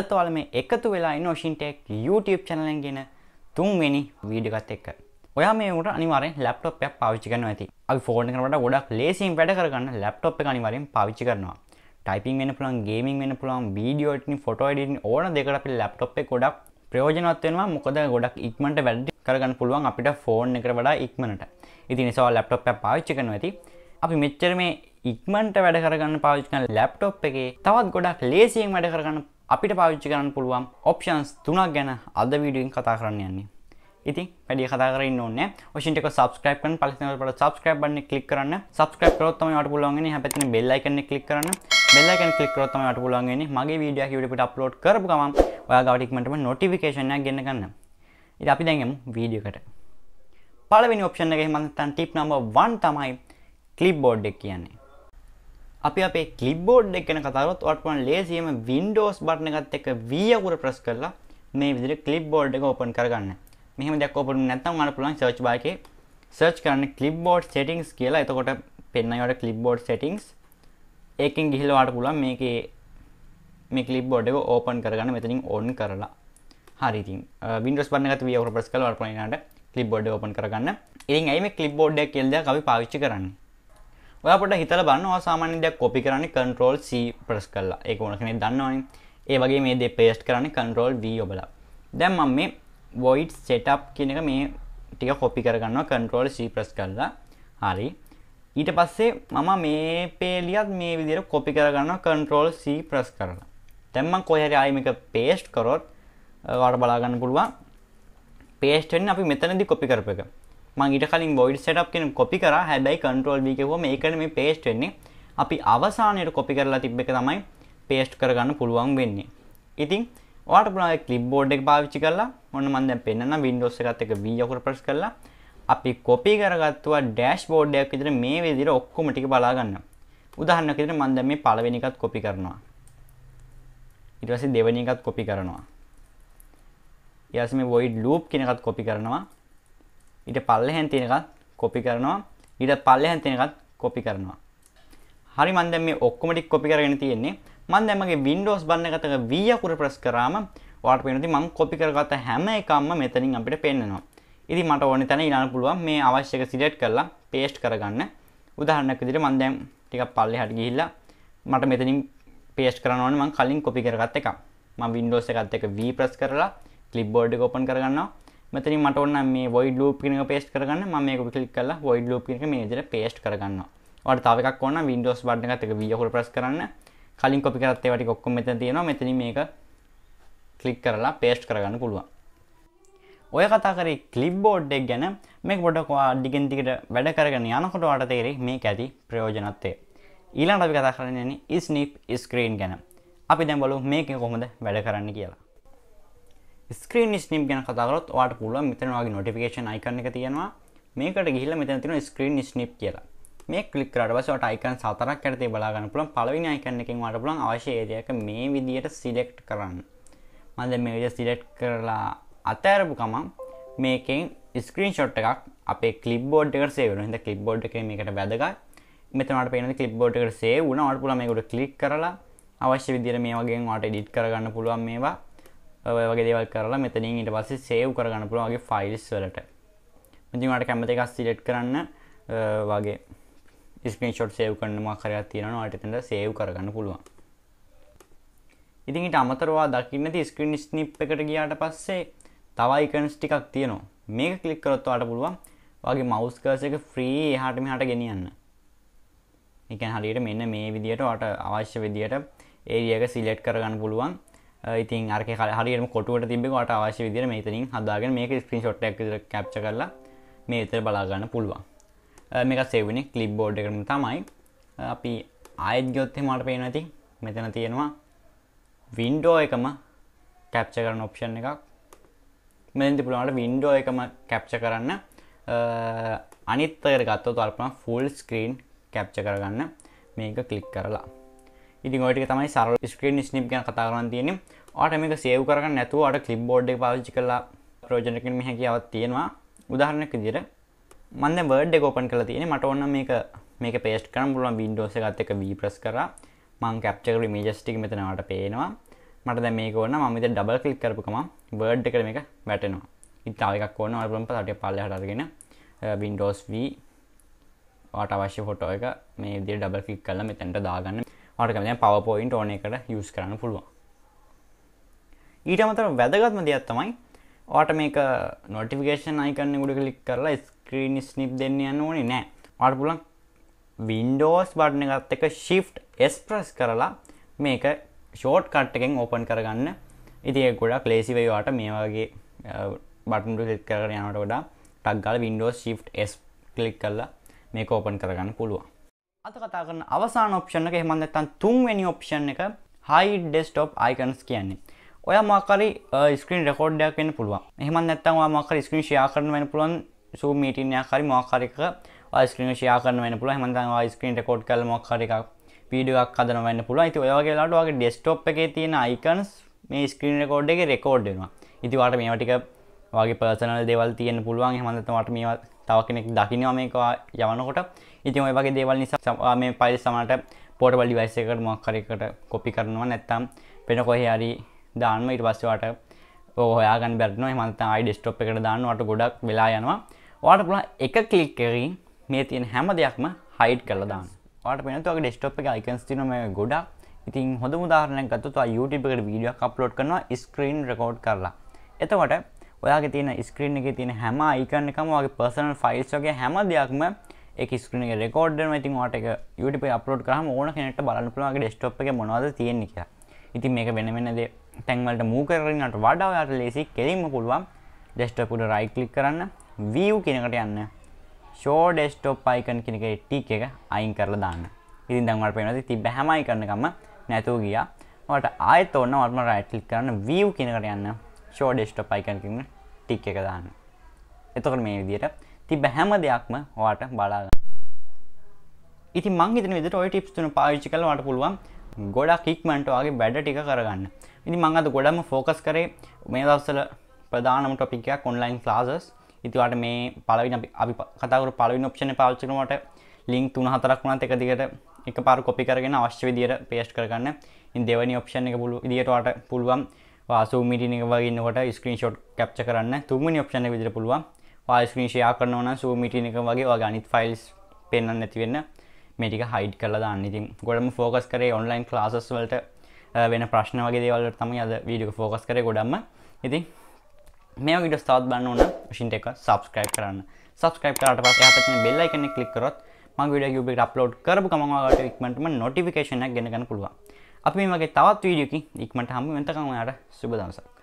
අදත් ඔයාලා මේ එකතු වෙලා ඉන්න ඔෂින්ටෙක් YouTube channel එක ගැන තුන්වෙනි වීඩියෝ එකත් එක්ක. ඔයා මේ උඩ අනිවාර්යෙන් ලැප්ටොප් එකක් පාවිච්චි කරනවා ඇති. අපි ෆෝන් එකකට වඩා ගොඩක් ලේසියෙන් වැඩ කරගන්න ලැප්ටොප් එක අනිවාර්යෙන් පාවිච්චි කරනවා. ටයිපින් වෙන පුළුවන් ගේමින් වෙන පුළුවන් වීඩියෝ එඩිටින් ෆොටෝ එඩිටින් ඕන දෙකට අපේ ලැප්ටොප් එකේ ගොඩක් ප්‍රයෝජනවත් වෙනවා මොකද ගොඩක් ඉක්මනට වැඩ කරගන්න පුළුවන් අපිට ෆෝන් එකට වඩා ඉක්මනට. ඉතින් ඒසාව ලැප්ටොප් එකක් පාවිච්චි කරනවා ඇති. අපි මෙච්චර මේ ඉක්මනට වැඩ කරගන්න පාවිච්චි කරන ලැප්ටොප් එකේ තවත් ගොඩක් ලේසියෙන් වැඩ කරගන්න අපිට පාවිච්චි කරන්න පුළුවන් ඔප්ෂන්ස් තුනක් ගැන අද වීඩියෙන් කතා කරන්න යන්නේ ඉතින් වැඩිය කතා කරන්න ඕනේ ඔෂින්ට එක subscribe කරන්න පළවෙනිවට subscribe button එක click කරන්න subscribe කරොත් තමයි ඔයාලට පුළුවන් වෙන්නේ හැපැත්තේ bell icon එක click කරන්න bell icon click කරොත් තමයි ඔයාලට පුළුවන් වෙන්නේ මගේ වීඩියෝ එක YouTube එකට upload කරපු ගමන් ඔයා ගාවට ඉක්මනටම notification එකක් ගෙන්න ගන්න. ඉතින් අපි දැන් යමු වීඩියෝ එකට. පළවෙනි option එක එහෙම නැත්නම් tip number 1 තමයි clipboard එක කියන්නේ. අපි අපේ කලිබ්බෝඩ් එක ගැන කතාරොත් ඔටමන් ලේසියම වින්ඩෝස් බටන එකත් එක වියකුර ප්‍රස් කරලා මේ විදිර කලිබ්බෝඩ් එක ඕපන් කරගන්න මෙහම දෙයක් ඔපන නැතම් මට පුළුවන් සර්ච් බාක සර්ච් කරන්න කලිබ්බෝඩ් සෙටිංස් කියලා එතකොට පෙන්න්නයට කලිබ්බෝඩ් සෙටිංස් ඒකින් ගිහිලවාට පුළන් මේක මේ කලිබ්බෝඩ් එක ඕපන් කරගන්න මෙතනින් ඕන් කරලා හරිති විින්ඩස් බන එක වියවර ප්‍රස් කල වර්පනට කලිබ්බෝඩ් ඕපන් කරගන්න ඉතින් ඇයි මේ කලිබ්බෝඩ් කෙල්ද අපි පාවිච්චි කරන්නේ ඔයාපට හිතල බන්න සාමාන්‍ය දෙයක් කොපි කරන්න කන්ට්‍රෝල් C ප්‍රස් කරලා ඒක ඕන කෙනෙක් දන්නවනේ ඒ වගේ මේ දෙ පේස්ට් කරන්න කන්ට්‍රෝල් V ඔබලා දැන් මම මේ void setup කියන එක මේ ටික කොපි කරගන්නවා කන්ට්‍රෝල් C ප්‍රස් කරලා හරි ඊට පස්සේ මම මේ පේලියත් මේ විදිහට කොපි කරගන්නවා කන්ට්‍රෝල් C ප්‍රස් කරලා. දැන් මම කොහේ හරි ආයි මේක paste කරොත් ඔයාලට බලා ගන්න පුළුවන්. paste වෙන්නේ අපි මෙතනදී කොපි කරපු එක. මංගේට කලින් බොයිඩ් සටප් කෙන කොපි කර හැබැයි කන්ට්‍රෝල් වකව මේකන මේ පේස්ට වෙන්නේ අපි අවසානයට කොපි කරලා තිබ්බ එක තමයි පේස්ට් කරගන්න පුළුවන් වෙන්නේ ඉතින් ට පුනාව කලිප් බෝඩ් එක පාවිච්චි කරලා මොන්න මන්ද පෙන්න්න වින්ඩෝස එකත් එක වියකුර ප්‍රස් කරලා අපි කොපි කරගත්තුව ඩෑශ් බෝඩ්ඩයක් විතර මේ විදිර ඔක්කොම ටික බලාගන්න උදාහන්න කියෙන මන්ද මේ පලවෙනිකත් කොපි කරනවා ඉටවස දෙවනිකත් කොපි කරනවා යස මේ වොයිඩ් ලූප් කෙනකත් කොපි කරනවා ඊට පල්ලෙහෙන් තියෙන එකත් කොපි කරනවා ඊට පල්ලෙහෙන් තියෙන එකත් කොපි කරනවා හරි මන් දැන් මේ ඔක්කොම ටික කොපි කරගෙන තියෙන්නේ මන් දැන් මගේ Windows බටන් එකකට V අකුර ප්‍රෙස් කරාම ඔයාලට පේනවා මං කොපි කරගත්ත හැම එකක්ම මෙතනින් අපිට පේන්නනවා ඉතින් මට ඕනේ තැන ඊළඟ පුළුවන් මේ අවශ්‍ය එක සිලෙක්ට් කරලා paste කරගන්න උදාහරණයක් විදිහට මන් දැන් ටිකක් පල්ලෙහාට ගිහිල්ලා මට මෙතනින් paste කරන්න ඕනේ මං කලින් කොපි කරගත්ත එක මම Windows එකත් එක V press කරලා clipboard එක open කරගන්නවා මෙතනි මට ඔන්න මේ වොයිඩ් ලූප් කෙනක පේස්ට් කරගන්න මම මේක ක්ලික් කරලා වොයිඩ් ලූප් කෙනක මේ විදිහට පේස්ට් කරගන්නවා. ඔයාලට තව එකක් ඕන Windows බටන් එකත් එක V අකුර press කරන්න. කලින් copy කරත් ඒවා ටික ඔක්කොම මෙතන තියෙනවා. මෙතනින් මේක ක්ලික් කරලා පේස්ට් කරගන්න පුළුවන්. ඔය කතා කරේ ක්ලිප්බෝඩ් එක ගැන මේ පොඩක් ඔයා ඩිගෙන් දිගට වැඩ කරගෙන යනකොට ඔයාලට තේරෙයි මේක ඇති ප්‍රයෝජනත්වය. ඊළඟට අපි කතා කරන්න යන්නේ ස්නිප් ස්ක්‍රීන් ගැන. අපි දැන් බලමු මේකෙන් කොහොමද වැඩ කරන්න කියලා. ස්ක්‍රීන් ස්නිප් ගැන කතාරොත් වාට පුළුව මෙතනවාගේ නොටිකේෂන් අයිකන එක තියෙනවා මේකට ගිහිල මෙතන තින ස්ක්‍රීන් ස්නිප් කියලා මේ කලිකරට පසට අයිකන් සතරක් ඇතේ බලාගන්න පුළන් පලවිනි අයිකන්න එකින් වට පුලන් අවශ්‍යේදයක මේ විදියට සිලෙක්ට් කරන්න මද මේ විද සිලෙට් කරලා අතඇරපු ගමන් මේකෙන් ස්ක්‍රීන් ෂොට් එකක් අපේ කලිබ් බෝඩ් එක සේවන හිද කලිබ් බෝඩ් එක මේකට වැදගයි මෙතනට පේන කලිබ් බෝඩ් එකට සේ වුණ වට පුල මේකුට කලික් කරලා අවශ්‍ය විදිර මේ වගේ වාට ඩිට් කරගන්න පුළුවන් මේවා ඔය වගේ දේවල් කරලා මෙතනින් ඊට පස්සේ සේව් කරගන්න පුළුවන් වගේ ෆයිල්ස් වලට. ඉතින් ඔයාලට කැමති එකක් සිලෙක්ට් කරන්න වගේ ස්ක්‍රීන්ෂොට් සේව් කරන්න මොකක් හරි එකක් තියෙනවා ඔයාලට එතන සේව් කරගන්න පුළුවන්. ඉතින් ඊට අමතරව දකින්න ති ස්ක්‍රීන් ස්නිප් එකට ගියාට පස්සේ තව icons ටිකක් තියෙනවා. මේක ක්ලික් කරොත් ඔයාලට පුළුවන් වගේ මවුස් කර්සර් එක ෆ්‍රී එහාට මෙහාට ගෙනියන්න. ඒ කියන්නේ හරියට මෙන්න මේ විදියට ඔයාලට අවශ්‍ය විදියට ඒරියා එක සිලෙක්ට් කරගන්න පුළුවන්. ඉතින් අරක හරිම කොටුවට තිබෙනට අවශ්‍ය විදිර මේතනින් හදාගෙන මේක ස්ක්‍රීන් ෂොට් එක කැප්ච කරලා මේ විතර බලා ගන්න පුළුවන්. මේක සේවනේ ක්ලිප් බෝඩ් එකටම තමයි. අපි ආයෙත් ගියොත් එහෙම මට පේනවා ඇති. මෙතන තියෙනවා වින්ඩෝ එකම කැප්ච කරන ඔප්ෂන් එකක්. මෙතෙන් තිබුණාට වින්ඩෝ එකම කැප්ච කරන්න අනිත් එකට ගත්තොත් අල්පන ෆුල් ස්ක්‍රීන් කැප්ච කරගන්න මේක ක්ලික් කරලා ඉතින් ඔයටක තමයි සරල ස්ක්‍රීන් ස්නිප් ගැන කතා කරන්න තියෙන ඕට මේක සේව් කරගන්න නැතුව අට ක්ලිප් බෝඩ් එක පාවිච්චි කළා ප්‍රෝජනකින් මේ හැකියාවක් තියෙනවා උදාහරණයක් විදිහට මම දැන් Word එක open කරලා තියෙන්නේ මට ඕන මේක මේක paste කරන්න පුළුවන් Windows එකත් එක්ක V press කරා මම capture කරපු images ටික මෙතන වට පේනවා මට දැන් මේක ඕන මම මෙතන double click කරපු ගමන් Word එකට මේක වැටෙනවා ඉතින් තව එකක් ඕන ඔයාලා බලන්න පස්සේ පල්ලෙහාට අරගෙන Windows V වාට අවශ්‍ය ෆොටෝ එක මේ විදිහට double click කරලා මෙතනට දාගන්න මටකම පවපොයින්ට ඕන එකට යස් කරන්න පුළුවන් ඊට අමතර වැදගත්ම දෙයක් තමයි ඕට මේක නොටිෆිකේෂන් අයිකන්න ගුඩ කලික් කරලා ස්ක්‍රීන් ස්නිප් දෙන්න යන්න ඕනේ නෑ අට පුලන් වින්ඩෝස් බඩ්න එකත් එක ශිෆ් එස්ප්‍රස් කරලා මේක ෂෝට් කට්ටකෙන් ඕපන් කරගන්න ඉතිය ගොඩක් ලේසිවේවාට මේ වගේ බටන්ට ෙත් කරන යනට ගොඩා ටක්ගල වින්ඩෝ ශි් ස් කලික් කරලා මේ කෝපන් කරගන්න පුළුවන් අත කතා කරන අවසාන ඔප්ෂන් එක එහෙම නැත්නම් තුන්වෙනි ඔප්ෂන් එක hide desktop icons කියන්නේ. ඔයා මොකරි ස්ක්‍රීන් රෙකෝඩ් එකක් වෙන්න පුළුවන්. එහෙම නැත්නම් ඔයා මොකරි ස්ක්‍රීන් ෂෙයා කරන්න වෙන්න පුළුවන්. Zoom meeting එකක් හරි මොකක් හරි එකක ඔයා ස්ක්‍රීන් ෂෙයා කරන්න වෙන්න පුළුවන්. එහෙම නැත්නම් ඔයා ස්ක්‍රීන් රෙකෝඩ් කරලා මොකක් හරි එකක් වීඩියෝ එකක් හදන්න වෙන්න පුළුවන්. ඉතින් ඔය වගේ වෙලාවට ඔයාගේ desktop එකේ තියෙන icons මේ ස්ක්‍රීන් රෙකෝඩ් එකේ රෙකෝඩ් වෙනවා. ඉතින් ඔයාලට මේවා ටික ඔයාගේ පර්සනල් දේවල් තියෙන්න පුළුවන්. එහෙම නැත්නම් ඔයාලට මේවා තව කෙනෙක් දකිනවා මේකවා යවනකොට ඉතින් ඔය වගේ දේවල් නිසා මේ පයිල් සමහරට පෝටබල් ඩිවයිස් එකකට මොකක් හරි එකකට කොපි කරනවා නැත්නම් වෙන කොහේ හරි දාන්න ඊට පස්සේ ඔයාට හොයාගන්න බැරි වෙනවා එහෙම නැත්නම් ආයි ඩෙස්ක්ටොප් එකට දාන්න ඔයාට ගොඩක් වෙලා යනවා ඔයාට පුළුවන් එක ක්ලික් එකකින් මේ තියෙන හැම දෙයක්ම හයිඩ් කරලා දාන්න ඔයාට පේනවා ඔයාගේ ඩෙස්ක්ටොප් එකේ icons තියෙනවා මේ ගොඩක් ඉතින් හොඳ උදාහරණයක් ගත්තොත් ඔයා YouTube එකට වීඩියෝක් අප්ලෝඩ් කරනවා ස්ක්‍රීන් රෙකෝඩ් කරලා එතකොට ඔයාගේ තියෙන ස්ක්‍රීන් එකේ තියෙන හැම අයිකන් එකම ඔයාගේ පර්සනල් ෆයිල්ස් වගේ හැම දෙයක්ම ඒක ස්ක්‍රීන් එකේ රෙකෝඩ් වෙනවා. ඉතින් ඔයාට ඒක YouTube එකේ අප්ලෝඩ් කරාම ඕන කෙනෙක්ට බලන්න පුළුවන් ඔයාගේ ඩෙස්ක්ටොප් එකේ මොනවද තියෙන්නේ කියලා. ඉතින් මේක වෙන වෙන දේ තැන් වලට මූව් කරගෙනට වඩා ඔයාට ලේසි කෙලින්ම පුළුවන් ඩෙස්ක්ටොප් උඩ රයිට් ක්ලික් කරන්න view කියන එකට යන්න. show desktop icon කියන එකේ ටික එක අයින් කරලා දාන්න. ඉතින් දැන් ඔයාලට පේනවා තිබ්බ හැම icon එකම නැතුව ගියා. ඔයාලට ආයෙත් ඕන ඔයාලම රයිට් ක්ලික් කරන්න view කියන එකට යන්න. show desktop icon කියන ටික් එක දාන්න. එතකොට මේ විදිහට තිබ්බ හැම දෙයක්ම ඔයාට බලා ගන්න. ඉතින් මං හිතන විදිහට ওই ටිප්ස් තුන පාවිච්චි කළා මට පුළුවන් ගොඩක් ඉක්මනට ඔයාගේ වැඩ ටික කරගන්න. ඉතින් මං අද ගොඩම ෆෝකස් කරේ මේ දවස්වල ප්‍රධානම ටොපික් එකක් ඔන්ලයින් ක්ලාසස්. ඉතින් ඔයාලට මේ පළවෙනි අපි අපි කතා කරපු පළවෙනි ඔප්ෂන් එක පාවිච්චි කරනකොට ලින්ක් 3 4ක් වුණත් එක දිගට එකපාර කොපි කරගෙන අවශ්‍ය විදිහට පේස්ට් කරගන්න. ඉතින් දෙවෙනි ඔප්ෂන් එක පුළු විදිහට ඔයාලට පුළුවන් සූමිටින එක වගේන්නකොට ස්ක්‍රීන් ෂොට් කැප්ච කරන්න තුමනි ඔප්ෂන විදිර පුළුවන් ස්ක්‍රීන් ෂයා කරනවන සූමිටින එක වගේ වගේ අනිත් ෆයිල්ස් පෙන්න්න නැතිවෙන්න මේටික හයිඩ් කරලා දාන්නඉතින් ගොඩම ෆෝකස් කරේ ඔන්ලයින් ලාසස් වලට වෙන ප්‍රශ්න වගේ දේවල්ට තමයි අද වීඩික ෆෝකස් කර ගොඩම්ම ඉතින් මේ විඩ ස්ථාත් බන්න ඕන ෂින්ට එක සබස්ක්‍රයිබ් කරන්න සබස්ක්‍රයිබ් කරට පස් යහපතින බෙල්ලයි කෙනෙ කලික් කරොත් මං විඩ ියුබට අප්ලෝඩ් කරපු කමවාට ඉක්මටම නොටිෆිකේෂනක් ගෙනගන්න පුළුවන් අපි මේ වගේ තවත් වීඩියෝකින් ඉක්මනට හමු වෙනකම් ඔයාලට සුබ දවසක්